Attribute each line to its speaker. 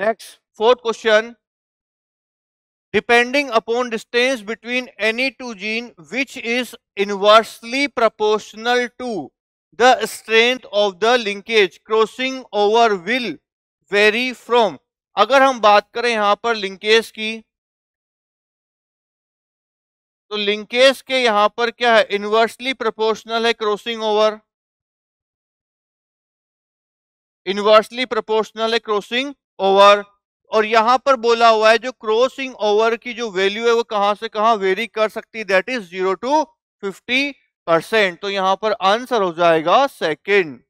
Speaker 1: Next, fourth question. Depending upon distance between any two gene, which is inversely proportional to the strength of the linkage crossing over will vary from. अगर हम बात करें यहाँ पर linkage की तो linkage के यहाँ पर क्या है इन्वर्सली प्रोपोर्शनल है क्रॉसिंग ओवर इन्वर्सली प्रोपोर्शनल है क्रॉसिंग ओवर और यहां पर बोला हुआ है जो क्रॉसिंग ओवर की जो वैल्यू है वो कहां से कहां वेरी कर सकती that is zero to fifty percent तो यहां पर आंसर हो जाएगा सेकेंड